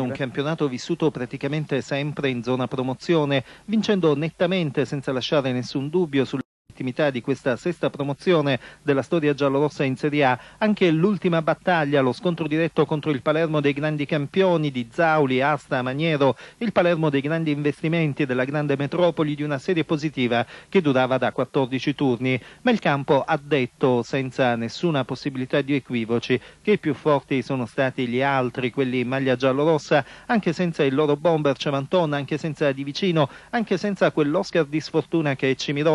realizzare un campionato vissuto praticamente sempre in zona promozione, vincendo nettamente senza lasciare nessun dubbio sulle nell'ottimità di questa sesta promozione della storia giallorossa in Serie A, anche l'ultima battaglia, lo scontro diretto contro il Palermo dei grandi campioni di Zauli, Asta, Maniero, il Palermo dei grandi investimenti della grande metropoli di una serie positiva che durava da 14 turni, ma il campo ha detto senza nessuna possibilità di equivoci che i più forti sono stati gli altri, quelli in maglia giallorossa, anche senza il loro bomber Cevanton, anche senza Di Vicino, anche senza quell'Oscar di sfortuna che è Cimirotic,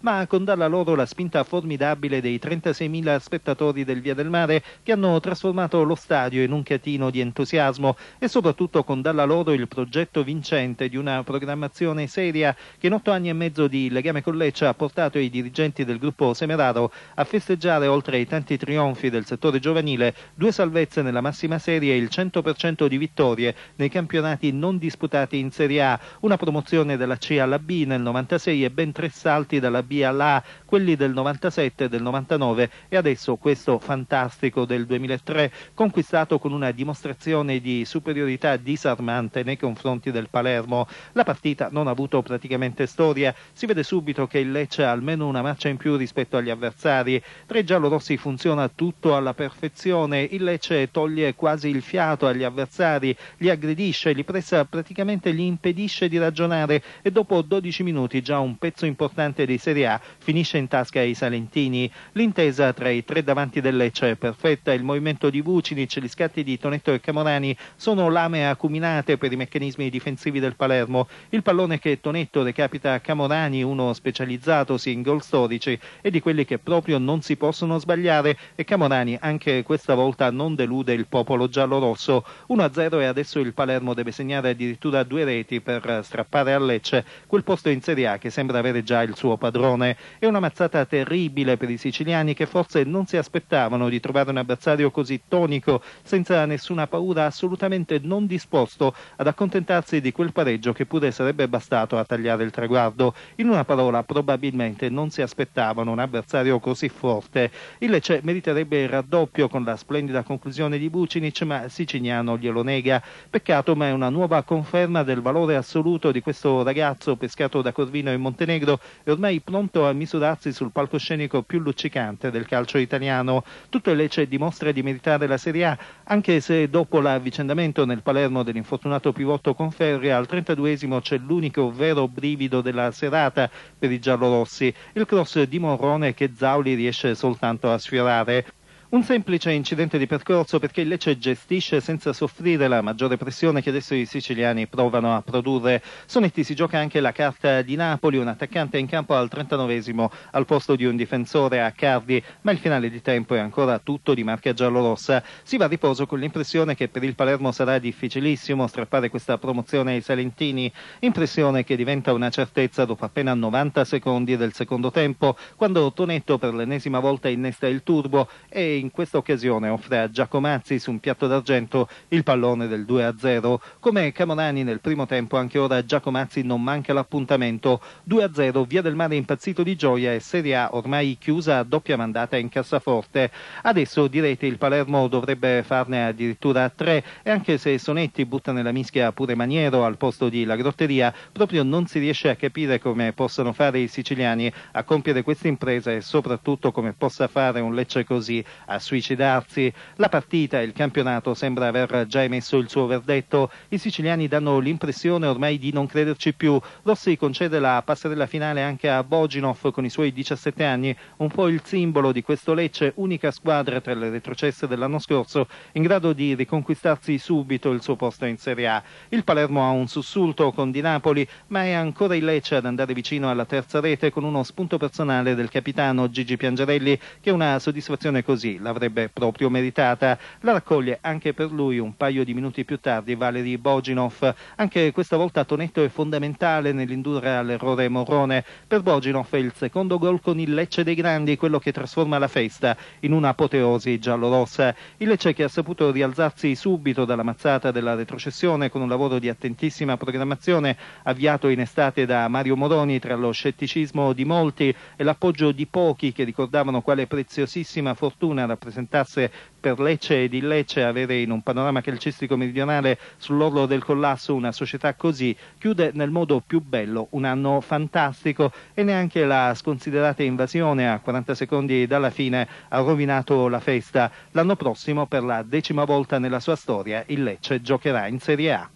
ma ma a condarla loro la spinta formidabile dei 36.000 spettatori del Via del Mare che hanno trasformato lo stadio in un catino di entusiasmo e soprattutto condalla loro il progetto vincente di una programmazione seria che in otto anni e mezzo di legame con Lecce ha portato i dirigenti del gruppo Semeraro a festeggiare oltre ai tanti trionfi del settore giovanile due salvezze nella massima serie e il 100% di vittorie nei campionati non disputati in Serie A, una promozione della C alla B nel 96 e ben tre salti dalla B categoria La, quelli del 97 e del 99 e adesso questo fantastico del 2003 conquistato con una dimostrazione di superiorità disarmante nei confronti del Palermo. La partita non ha avuto praticamente storia, si vede subito che il Lecce ha almeno una marcia in più rispetto agli avversari. Tre giallorossi funziona tutto alla perfezione, il Lecce toglie quasi il fiato agli avversari, li aggredisce, li pressa praticamente gli impedisce di ragionare e dopo 12 minuti già un pezzo importante di Serie Serie A finisce in tasca ai salentini. L'intesa tra i tre davanti del Lecce è perfetta, il movimento di Vucinic, gli scatti di Tonetto e Camorani sono lame acuminate per i meccanismi difensivi del Palermo. Il pallone che Tonetto recapita a Camorani, uno specializzato in gol storici e di quelli che proprio non si possono sbagliare e Camorani anche questa volta non delude il popolo giallorosso. 1-0 e adesso il Palermo deve segnare addirittura due reti per strappare a Lecce quel posto in Serie A che sembra avere già il suo padrone stagione. È una mazzata terribile per i siciliani che forse non si aspettavano di trovare un avversario così tonico, senza nessuna paura, assolutamente non disposto ad accontentarsi di quel pareggio che pure sarebbe bastato a tagliare il traguardo. In una parola, probabilmente non si aspettavano un avversario così forte. Il Lecce meriterebbe il raddoppio con la splendida conclusione di Bucinic, ma il siciliano glielo nega. Peccato, ma è una nuova conferma del valore assoluto di questo ragazzo pescato da Corvino in Montenegro e ormai pronto pronto a misurarsi sul palcoscenico più luccicante del calcio italiano. Tutto il Lecce dimostra di meritare la Serie A, anche se dopo l'avvicendamento nel Palermo dell'infortunato pivotto con Ferri, al 32esimo c'è l'unico vero brivido della serata per i giallorossi, il cross di Morrone che Zauli riesce soltanto a sfiorare. Un semplice incidente di percorso perché il Lecce gestisce senza soffrire la maggiore pressione che adesso i siciliani provano a produrre. Sonetti si gioca anche la carta di Napoli, un attaccante in campo al 39 al posto di un difensore a Cardi, ma il finale di tempo è ancora tutto di marca giallorossa. Si va a riposo con l'impressione che per il Palermo sarà difficilissimo strappare questa promozione ai Salentini, impressione che diventa una certezza dopo appena 90 secondi del secondo tempo, quando Tonetto per l'ennesima volta innesta il turbo e in questa occasione offre a Giacomazzi su un piatto d'argento il pallone del 2-0. Come Camonani nel primo tempo, anche ora Giacomazzi non manca l'appuntamento. 2-0, Via del Mare impazzito di gioia e Serie A ormai chiusa a doppia mandata in cassaforte. Adesso direte il Palermo dovrebbe farne addirittura 3 e anche se Sonetti butta nella mischia pure Maniero al posto di La Grotteria, proprio non si riesce a capire come possano fare i siciliani a compiere questa impresa e soprattutto come possa fare un Lecce così a suicidarsi. La partita e il campionato sembra aver già emesso il suo verdetto. I siciliani danno l'impressione ormai di non crederci più. Rossi concede la passerella finale anche a Boginov con i suoi 17 anni, un po' il simbolo di questo Lecce, unica squadra tra le retrocesse dell'anno scorso, in grado di riconquistarsi subito il suo posto in Serie A. Il Palermo ha un sussulto con Di Napoli, ma è ancora il Lecce ad andare vicino alla terza rete con uno spunto personale del capitano Gigi Piangerelli, che è una soddisfazione così l'avrebbe proprio meritata. La raccoglie anche per lui un paio di minuti più tardi Valery Boginov. Anche questa volta Tonetto è fondamentale nell'indurre all'errore Morrone. Per Boginov è il secondo gol con il Lecce dei Grandi, quello che trasforma la festa in un'apoteosi giallorossa. Il Lecce che ha saputo rialzarsi subito dalla mazzata della retrocessione con un lavoro di attentissima programmazione avviato in estate da Mario Moroni tra lo scetticismo di molti e l'appoggio di pochi che ricordavano quale preziosissima fortuna mattina rappresentasse per Lecce ed il Lecce avere in un panorama calcistico meridionale sull'orlo del collasso una società così chiude nel modo più bello un anno fantastico e neanche la sconsiderata invasione a 40 secondi dalla fine ha rovinato la festa. L'anno prossimo per la decima volta nella sua storia il Lecce giocherà in Serie A.